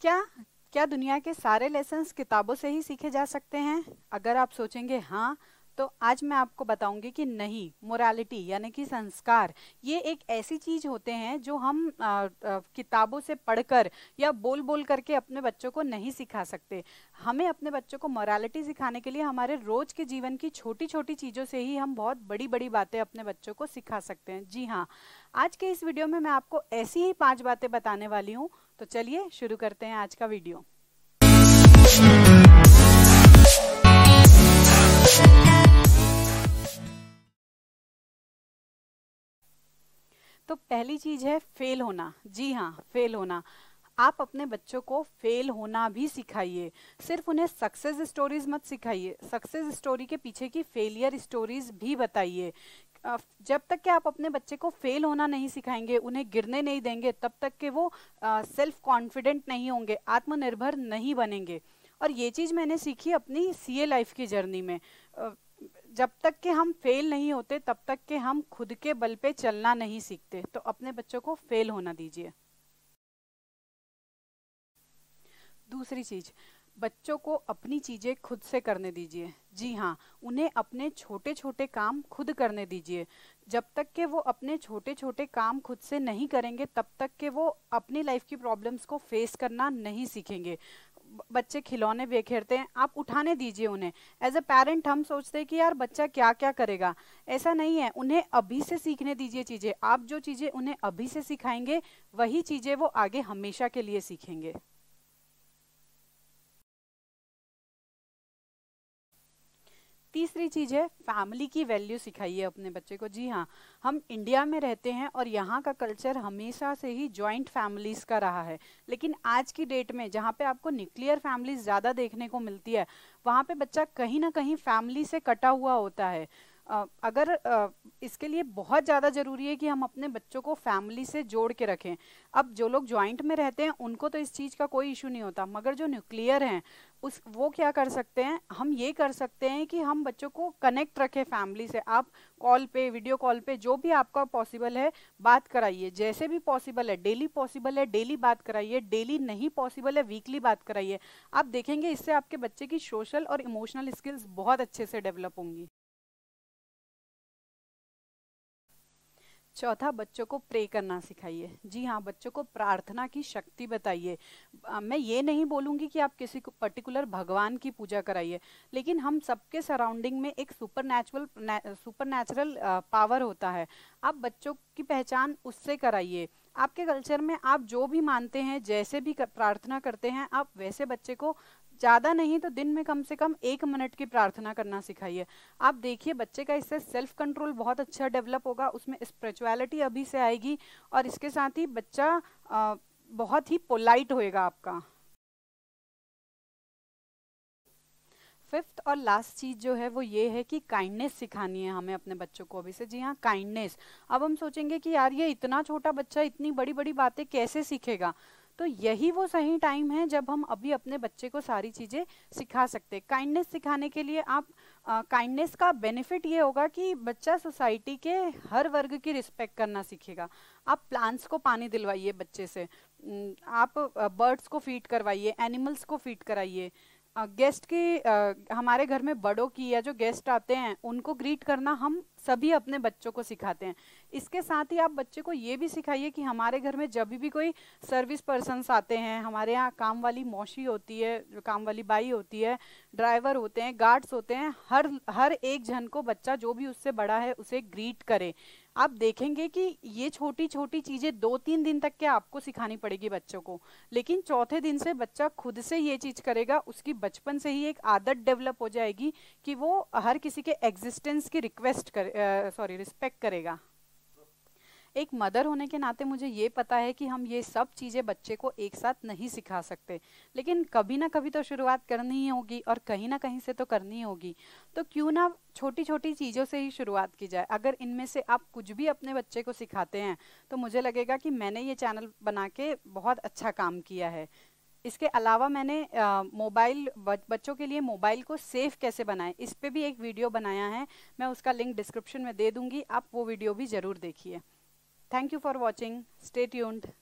क्या क्या दुनिया के सारे लेसन किताबों से ही सीखे जा सकते हैं अगर आप सोचेंगे हाँ तो आज मैं आपको बताऊंगी कि नहीं मोरालिटी यानी कि संस्कार ये एक ऐसी चीज होते हैं जो हम आ, आ, किताबों से पढ़कर या बोल बोल करके अपने बच्चों को नहीं सिखा सकते हमें अपने बच्चों को मोरालिटी सिखाने के लिए हमारे रोज के जीवन की छोटी छोटी चीज़ों से ही हम बहुत बड़ी बड़ी बातें अपने बच्चों को सिखा सकते हैं जी हाँ आज के इस वीडियो में मैं आपको ऐसी ही पाँच बातें बताने वाली हूँ तो चलिए शुरू करते हैं आज का वीडियो तो पहली चीज है फेल होना जी हाँ फेल होना आप अपने बच्चों को फेल होना भी सिखाइए सिर्फ उन्हें सक्सेस स्टोरीज मत सिखाइए सक्सेस स्टोरी के पीछे की फेलियर स्टोरीज भी बताइए जब तक कि आप अपने बच्चे को फेल होना नहीं सिखाएंगे उन्हें गिरने नहीं देंगे तब तक कि वो सेल्फ कॉन्फिडेंट नहीं होंगे आत्मनिर्भर नहीं बनेंगे और ये चीज़ मैंने सीखी अपनी सीए लाइफ की जर्नी में जब तक कि हम फेल नहीं होते तब तक कि हम खुद के बल पे चलना नहीं सीखते तो अपने बच्चों को फेल होना दीजिए दूसरी चीज बच्चों को अपनी चीजें खुद से करने दीजिए जी हाँ उन्हें अपने छोटे छोटे काम खुद करने दीजिए जब तक के वो अपने छोटे छोटे काम खुद से नहीं करेंगे तब तक के वो अपनी लाइफ की प्रॉब्लम्स को फेस करना नहीं सीखेंगे बच्चे खिलौने बेखेरते हैं आप उठाने दीजिए उन्हें एज अ पेरेंट हम सोचते हैं कि यार बच्चा क्या क्या करेगा ऐसा नहीं है उन्हें अभी से सीखने दीजिए चीज़ें आप जो चीज़ें उन्हें अभी से सिखाएंगे वही चीज़ें वो आगे हमेशा के लिए सीखेंगे तीसरी चीज़ है फैमिली की वैल्यू सिखाइए अपने बच्चे को जी हाँ हम इंडिया में रहते हैं और यहाँ का कल्चर हमेशा से ही जॉइंट फैमिलीज़ का रहा है लेकिन आज की डेट में जहाँ पे आपको न्यूक्लियर फैमिलीज ज़्यादा देखने को मिलती है वहाँ पे बच्चा कहीं ना कहीं फैमिली से कटा हुआ होता है अगर इसके लिए बहुत ज़्यादा ज़रूरी है कि हम अपने बच्चों को फैमिली से जोड़ के रखें अब जो लोग ज्वाइंट में रहते हैं उनको तो इस चीज़ का कोई इशू नहीं होता मगर जो न्यूक्लियर हैं उस वो क्या कर सकते हैं हम ये कर सकते हैं कि हम बच्चों को कनेक्ट रखें फैमिली से आप कॉल पे वीडियो कॉल पे जो भी आपका पॉसिबल है बात कराइए जैसे भी पॉसिबल है डेली पॉसिबल है डेली बात कराइए डेली नहीं पॉसिबल है वीकली बात कराइए आप देखेंगे इससे आपके बच्चे की सोशल और इमोशनल स्किल्स बहुत अच्छे से डेवलप होंगी चौथा बच्चों को प्रे करना सिखाइए जी हाँ बच्चों को प्रार्थना की शक्ति बताइए मैं ये नहीं बोलूँगी कि आप किसी को पर्टिकुलर भगवान की पूजा कराइए लेकिन हम सबके सराउंडिंग में एक supernatural supernatural power होता है आप बच्चों की पहचान उससे कराइए आपके कल्चर में आप जो भी मानते हैं जैसे भी प्रार्थना करते हैं आप वैसे बच्चे को ज़्यादा नहीं तो दिन में कम से कम एक मिनट की प्रार्थना करना सिखाइए आप देखिए बच्चे का इससे सेल्फ कंट्रोल बहुत अच्छा डेवलप होगा उसमें स्पिरिचुअलिटी अभी से आएगी और इसके साथ ही बच्चा बहुत ही पोलाइट होएगा आपका फिफ्थ और लास्ट चीज़ जो है वो ये है कि काइंडनेस सिखानी है हमें अपने बच्चों को अभी से जी हाँ काइंडनेस अब हम सोचेंगे कि यार ये इतना छोटा बच्चा इतनी बड़ी बड़ी बातें कैसे सीखेगा तो यही वो सही टाइम है जब हम अभी अपने बच्चे को सारी चीज़ें सिखा सकते हैं काइंडनेस सिखाने के लिए आप काइंडनेस का बेनिफिट ये होगा कि बच्चा सोसाइटी के हर वर्ग की रिस्पेक्ट करना सीखेगा आप प्लांट्स को पानी दिलवाइए बच्चे से आप बर्ड्स को फीड करवाइए एनिमल्स को फीड कराइए गेस्ट की आ, हमारे घर में बड़ों की या जो गेस्ट आते हैं उनको ग्रीट करना हम सभी अपने बच्चों को सिखाते हैं इसके साथ ही आप बच्चे को ये भी सिखाइए कि हमारे घर में जब भी कोई सर्विस पर्सनस आते हैं हमारे यहाँ काम वाली मौसी होती है काम वाली बाई होती है ड्राइवर होते हैं गार्ड्स होते हैं हर हर एक जन को बच्चा जो भी उससे बड़ा है उसे ग्रीट करे आप देखेंगे कि ये छोटी छोटी चीज़ें दो तीन दिन तक के आपको सिखानी पड़ेगी बच्चों को लेकिन चौथे दिन से बच्चा खुद से ये चीज़ करेगा उसकी बचपन से ही एक आदत डेवलप हो जाएगी कि वो हर किसी के एग्जिस्टेंस की रिक्वेस्ट करे सॉरी रिस्पेक्ट करेगा एक मदर होने के नाते मुझे ये पता है कि हम ये सब चीज़ें बच्चे को एक साथ नहीं सिखा सकते लेकिन कभी ना कभी तो शुरुआत करनी ही होगी और कहीं ना कहीं से तो करनी होगी तो क्यों ना छोटी छोटी चीज़ों से ही शुरुआत की जाए अगर इनमें से आप कुछ भी अपने बच्चे को सिखाते हैं तो मुझे लगेगा कि मैंने ये चैनल बना के बहुत अच्छा काम किया है इसके अलावा मैंने मोबाइल बच्चों के लिए मोबाइल को सेफ कैसे बनाएं इस पर भी एक वीडियो बनाया है मैं उसका लिंक डिस्क्रिप्शन में दे दूंगी आप वो वीडियो भी ज़रूर देखिए thank you for watching state